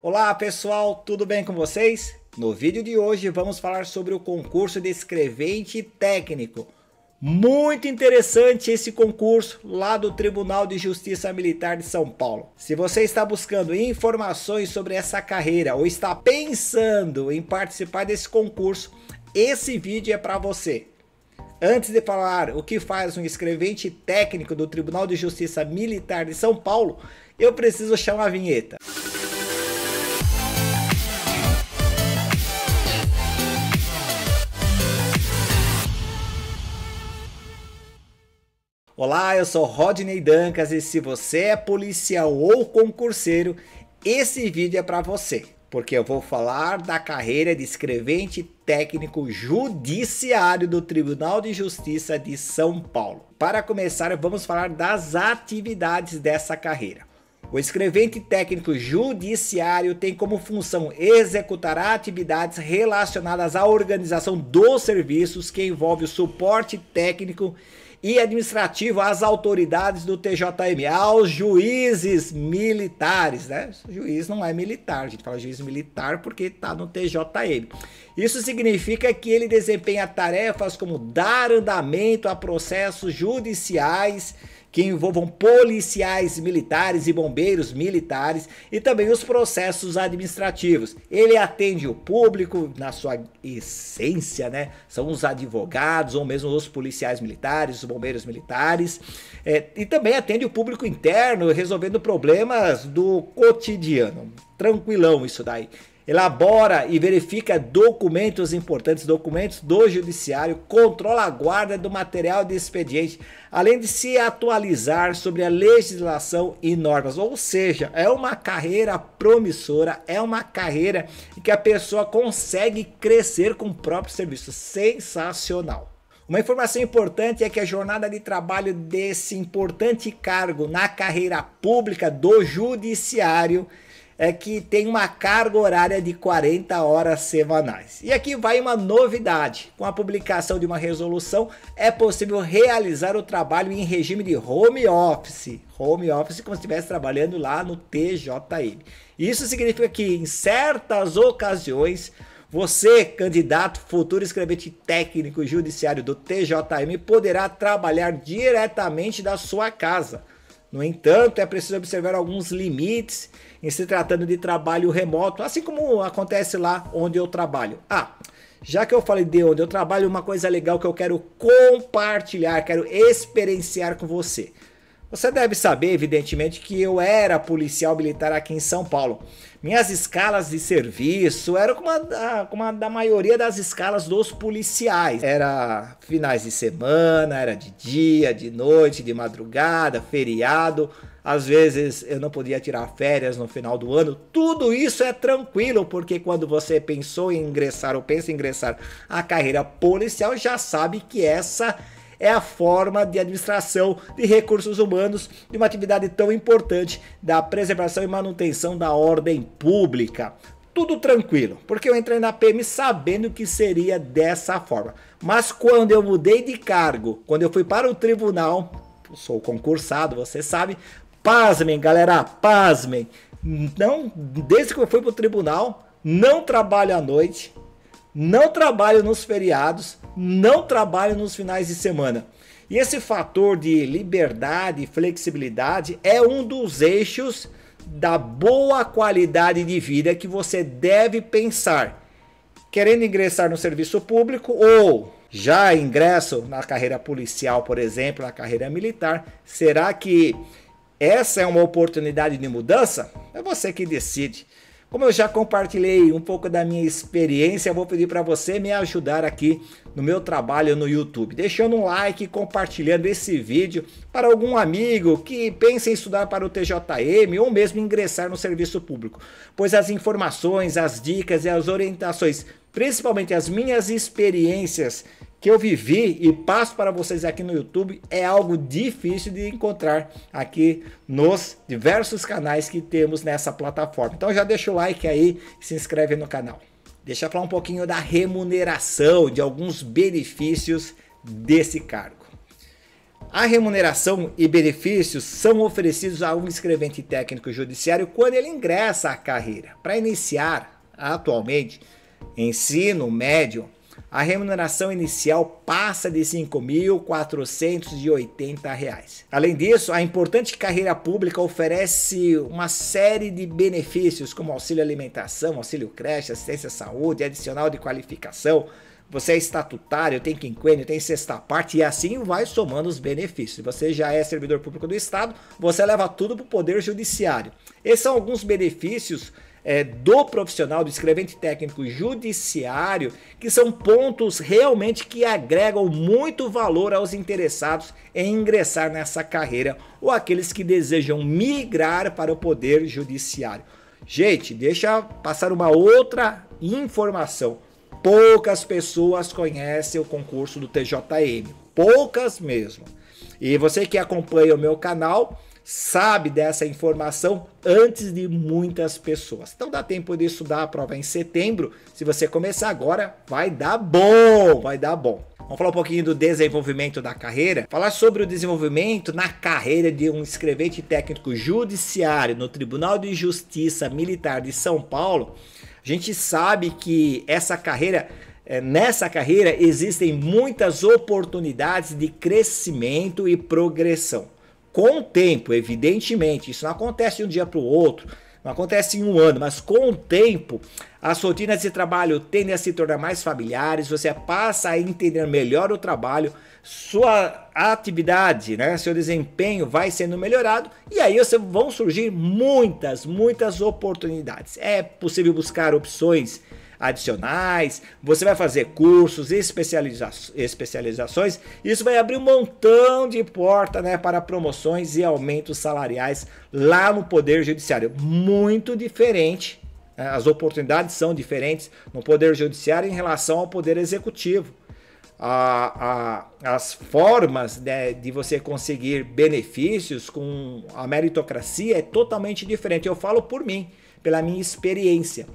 Olá pessoal, tudo bem com vocês? No vídeo de hoje vamos falar sobre o concurso de escrevente técnico. Muito interessante esse concurso lá do Tribunal de Justiça Militar de São Paulo. Se você está buscando informações sobre essa carreira ou está pensando em participar desse concurso, esse vídeo é para você. Antes de falar o que faz um escrevente técnico do Tribunal de Justiça Militar de São Paulo, eu preciso chamar a vinheta. Olá, eu sou Rodney Dancas e se você é policial ou concurseiro, esse vídeo é para você, porque eu vou falar da carreira de escrevente técnico judiciário do Tribunal de Justiça de São Paulo. Para começar, vamos falar das atividades dessa carreira. O escrevente técnico judiciário tem como função executar atividades relacionadas à organização dos serviços que envolve o suporte técnico e administrativo às autoridades do TJM, aos juízes militares, né? O juiz não é militar, a gente fala juiz militar porque está no TJM. Isso significa que ele desempenha tarefas como dar andamento a processos judiciais que envolvam policiais militares e bombeiros militares e também os processos administrativos. Ele atende o público na sua essência, né? São os advogados ou mesmo os policiais militares, os bombeiros militares, é, e também atende o público interno, resolvendo problemas do cotidiano. Tranquilão isso daí elabora e verifica documentos importantes, documentos do judiciário, controla a guarda do material de expediente, além de se atualizar sobre a legislação e normas. Ou seja, é uma carreira promissora, é uma carreira em que a pessoa consegue crescer com o próprio serviço. Sensacional! Uma informação importante é que a jornada de trabalho desse importante cargo na carreira pública do judiciário é que tem uma carga horária de 40 horas semanais. E aqui vai uma novidade: com a publicação de uma resolução, é possível realizar o trabalho em regime de home office. Home office, como se estivesse trabalhando lá no TJM. Isso significa que, em certas ocasiões, você, candidato, futuro escrevente técnico judiciário do TJM, poderá trabalhar diretamente da sua casa no entanto, é preciso observar alguns limites em se tratando de trabalho remoto, assim como acontece lá onde eu trabalho. Ah, já que eu falei de onde eu trabalho, uma coisa legal que eu quero compartilhar, quero experienciar com você. Você deve saber, evidentemente, que eu era policial militar aqui em São Paulo. Minhas escalas de serviço eram como a da, como a da maioria das escalas dos policiais. Era finais de semana, era de dia, de noite, de madrugada, feriado. Às vezes eu não podia tirar férias no final do ano. Tudo isso é tranquilo, porque quando você pensou em ingressar ou pensa em ingressar a carreira policial, já sabe que essa é a forma de administração de recursos humanos de uma atividade tão importante da preservação e manutenção da ordem pública tudo tranquilo, porque eu entrei na PM sabendo que seria dessa forma. Mas quando eu mudei de cargo, quando eu fui para o tribunal, sou concursado, você sabe, pasmem, galera, pasmem. Não, desde que eu fui para o tribunal, não trabalho à noite, não trabalho nos feriados, não trabalha nos finais de semana. E esse fator de liberdade e flexibilidade é um dos eixos da boa qualidade de vida que você deve pensar. Querendo ingressar no serviço público ou já ingresso na carreira policial, por exemplo, na carreira militar, será que essa é uma oportunidade de mudança? É você que decide. Como eu já compartilhei um pouco da minha experiência, vou pedir para você me ajudar aqui no meu trabalho no YouTube, deixando um like, compartilhando esse vídeo para algum amigo que pense em estudar para o TJM ou mesmo ingressar no serviço público, pois as informações, as dicas e as orientações, principalmente as minhas experiências que eu vivi e passo para vocês aqui no YouTube é algo difícil de encontrar aqui nos diversos canais que temos nessa plataforma. Então já deixa o like aí e se inscreve no canal. Deixa eu falar um pouquinho da remuneração, de alguns benefícios desse cargo. A remuneração e benefícios são oferecidos a um escrevente técnico judiciário quando ele ingressa à carreira. Para iniciar, atualmente, ensino médio, a remuneração inicial passa de R$ 5.480. Além disso, a importante carreira pública oferece uma série de benefícios, como auxílio alimentação, auxílio creche, assistência à saúde, adicional de qualificação. Você é estatutário, tem quinquênio, tem sexta parte e assim vai somando os benefícios. Você já é servidor público do Estado, você leva tudo para o Poder Judiciário. Esses são alguns benefícios é, do profissional, do escrevente técnico judiciário, que são pontos realmente que agregam muito valor aos interessados em ingressar nessa carreira ou aqueles que desejam migrar para o poder judiciário. Gente, deixa passar uma outra informação. Poucas pessoas conhecem o concurso do TJM, poucas mesmo. E você que acompanha o meu canal sabe dessa informação antes de muitas pessoas. Então dá tempo de estudar a prova em setembro. Se você começar agora, vai dar bom, vai dar bom. Vamos falar um pouquinho do desenvolvimento da carreira. Falar sobre o desenvolvimento na carreira de um escrevente técnico judiciário no Tribunal de Justiça Militar de São Paulo. A gente sabe que essa carreira é, nessa carreira existem muitas oportunidades de crescimento e progressão. Com o tempo, evidentemente, isso não acontece de um dia para o outro, não acontece em um ano, mas com o tempo, as rotinas de trabalho tendem a se tornar mais familiares, você passa a entender melhor o trabalho, sua atividade, né, seu desempenho vai sendo melhorado e aí você, vão surgir muitas, muitas oportunidades. É possível buscar opções adicionais, você vai fazer cursos, especializa especializações, isso vai abrir um montão de porta né, para promoções e aumentos salariais lá no Poder Judiciário. Muito diferente, né? as oportunidades são diferentes no Poder Judiciário em relação ao Poder Executivo. A, a, as formas né, de você conseguir benefícios com a meritocracia é totalmente diferente. Eu falo por mim, pela minha experiência.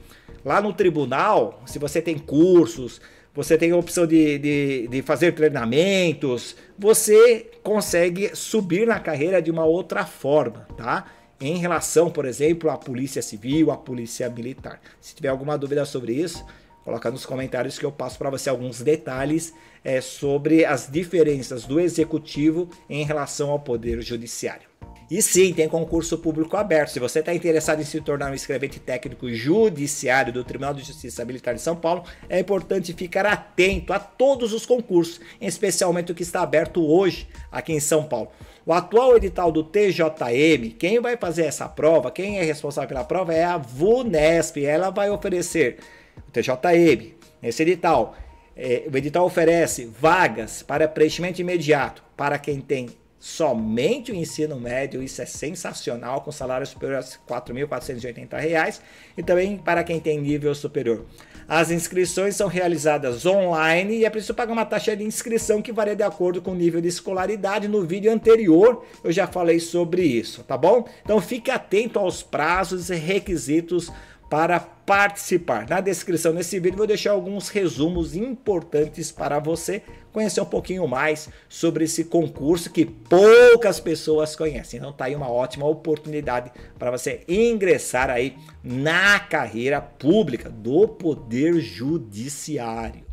Lá no tribunal, se você tem cursos, você tem a opção de, de, de fazer treinamentos, você consegue subir na carreira de uma outra forma, tá? Em relação, por exemplo, à polícia civil, à polícia militar. Se tiver alguma dúvida sobre isso, coloca nos comentários que eu passo para você alguns detalhes é, sobre as diferenças do executivo em relação ao poder judiciário. E sim, tem concurso público aberto. Se você está interessado em se tornar um escrevente técnico judiciário do Tribunal de Justiça Militar de São Paulo, é importante ficar atento a todos os concursos, especialmente o que está aberto hoje aqui em São Paulo. O atual edital do TJM, quem vai fazer essa prova, quem é responsável pela prova é a VUNESP. Ela vai oferecer o TJM, nesse edital. É, o edital oferece vagas para preenchimento imediato para quem tem somente o ensino médio, isso é sensacional, com salário superior a R$ 4.480 e também para quem tem nível superior. As inscrições são realizadas online e é preciso pagar uma taxa de inscrição que varia de acordo com o nível de escolaridade. No vídeo anterior eu já falei sobre isso, tá bom? Então fique atento aos prazos e requisitos para participar. Na descrição desse vídeo vou deixar alguns resumos importantes para você conhecer um pouquinho mais sobre esse concurso que poucas pessoas conhecem. Então tá aí uma ótima oportunidade para você ingressar aí na carreira pública do Poder Judiciário.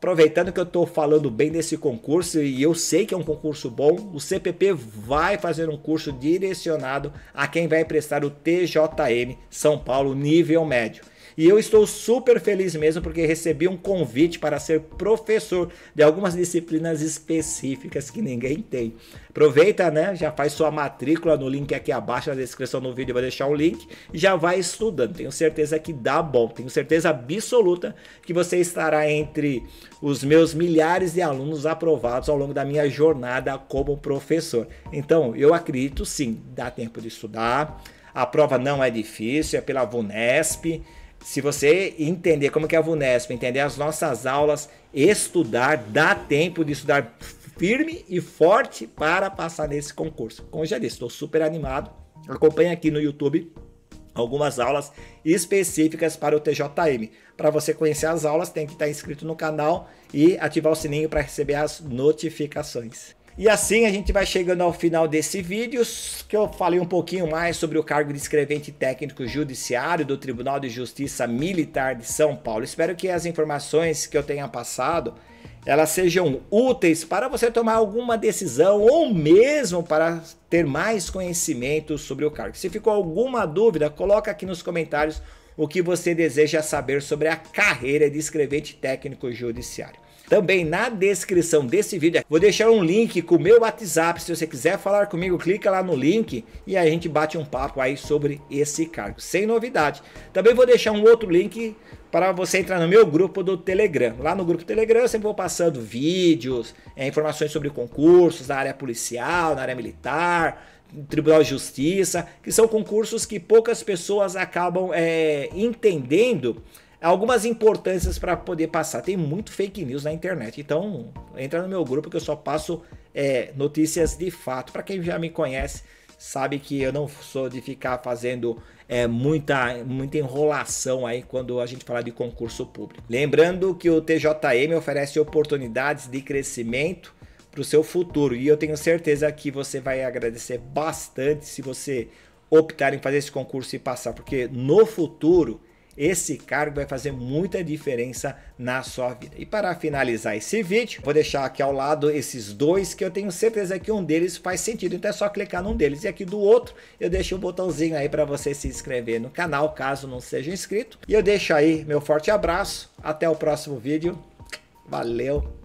Aproveitando que eu estou falando bem desse concurso e eu sei que é um concurso bom, o CPP vai fazer um curso direcionado a quem vai prestar o TJM São Paulo nível médio. E eu estou super feliz mesmo porque recebi um convite para ser professor de algumas disciplinas específicas que ninguém tem. Aproveita, né? Já faz sua matrícula no link aqui abaixo na descrição do vídeo, eu vou deixar o link. E já vai estudando. Tenho certeza que dá bom. Tenho certeza absoluta que você estará entre os meus milhares de alunos aprovados ao longo da minha jornada como professor. Então, eu acredito sim, dá tempo de estudar. A prova não é difícil, é pela VUNESP se você entender como que é a VUNESP, entender as nossas aulas, estudar, dá tempo de estudar firme e forte para passar nesse concurso. Como já disse, estou super animado. Acompanhe aqui no YouTube algumas aulas específicas para o TJM. Para você conhecer as aulas, tem que estar inscrito no canal e ativar o sininho para receber as notificações. E assim a gente vai chegando ao final desse vídeo, que eu falei um pouquinho mais sobre o cargo de escrevente técnico judiciário do Tribunal de Justiça Militar de São Paulo. Espero que as informações que eu tenha passado, elas sejam úteis para você tomar alguma decisão ou mesmo para ter mais conhecimento sobre o cargo. Se ficou alguma dúvida, coloca aqui nos comentários o que você deseja saber sobre a carreira de escrevente técnico judiciário. Também na descrição desse vídeo vou deixar um link com o meu WhatsApp. Se você quiser falar comigo, clica lá no link e a gente bate um papo aí sobre esse cargo. Sem novidade. Também vou deixar um outro link para você entrar no meu grupo do Telegram. Lá no grupo do Telegram eu sempre vou passando vídeos, é, informações sobre concursos na área policial, na área militar, Tribunal de Justiça, que são concursos que poucas pessoas acabam é, entendendo algumas importâncias para poder passar. Tem muito fake news na internet, então entra no meu grupo que eu só passo é, notícias de fato. Para quem já me conhece, sabe que eu não sou de ficar fazendo é, muita, muita enrolação aí quando a gente fala de concurso público. Lembrando que o TJM oferece oportunidades de crescimento para o seu futuro e eu tenho certeza que você vai agradecer bastante se você optar em fazer esse concurso e passar, porque no futuro esse cargo vai fazer muita diferença na sua vida. E para finalizar esse vídeo, vou deixar aqui ao lado esses dois que eu tenho certeza que um deles faz sentido, então é só clicar num deles. E aqui do outro eu deixo o um botãozinho aí para você se inscrever no canal, caso não seja inscrito. E eu deixo aí meu forte abraço, até o próximo vídeo, valeu!